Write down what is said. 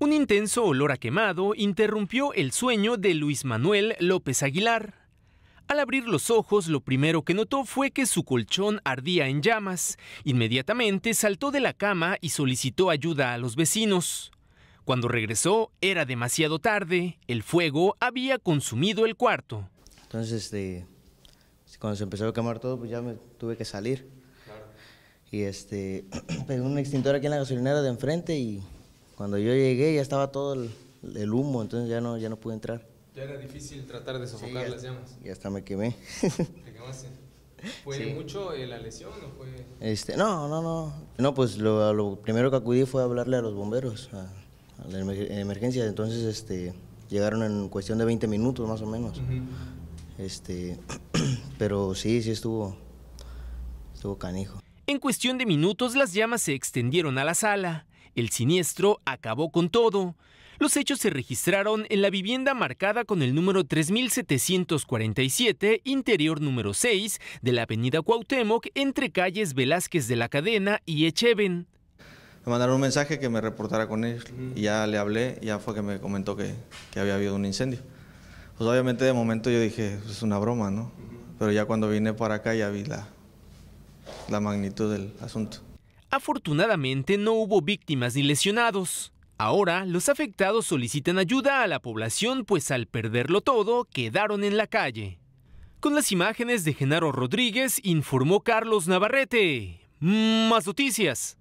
Un intenso olor a quemado interrumpió el sueño de Luis Manuel López Aguilar. Al abrir los ojos, lo primero que notó fue que su colchón ardía en llamas. Inmediatamente saltó de la cama y solicitó ayuda a los vecinos. Cuando regresó, era demasiado tarde. El fuego había consumido el cuarto. Entonces, este, cuando se empezó a quemar todo, pues ya me tuve que salir. Y este, pegué un extintor aquí en la gasolinera de enfrente y cuando yo llegué ya estaba todo el, humo, entonces ya no, ya no pude entrar. Ya era difícil tratar de sofocar las llamas. Y hasta me quemé. ¿Te quemaste? ¿Fue mucho eh, la lesión o fue...? Este, no, no, no. No, pues lo, primero que acudí fue hablarle a los bomberos, a, la emergencia. Entonces, este, llegaron en cuestión de 20 minutos más o menos. Este, pero sí, sí estuvo, estuvo canijo. En cuestión de minutos, las llamas se extendieron a la sala. El siniestro acabó con todo. Los hechos se registraron en la vivienda marcada con el número 3747, interior número 6, de la avenida Cuauhtémoc, entre calles Velázquez de la Cadena y Echeven. Me mandaron un mensaje que me reportara con él y ya le hablé, ya fue que me comentó que había habido un incendio. Pues obviamente de momento yo dije, pues, es una broma, ¿no? Pero ya cuando vine para acá ya vi la, la magnitud del asunto. Afortunadamente no hubo víctimas ni lesionados. Ahora los afectados solicitan ayuda a la población, pues al perderlo todo quedaron en la calle. Con las imágenes de Genaro Rodríguez, informó Carlos Navarrete. Más noticias.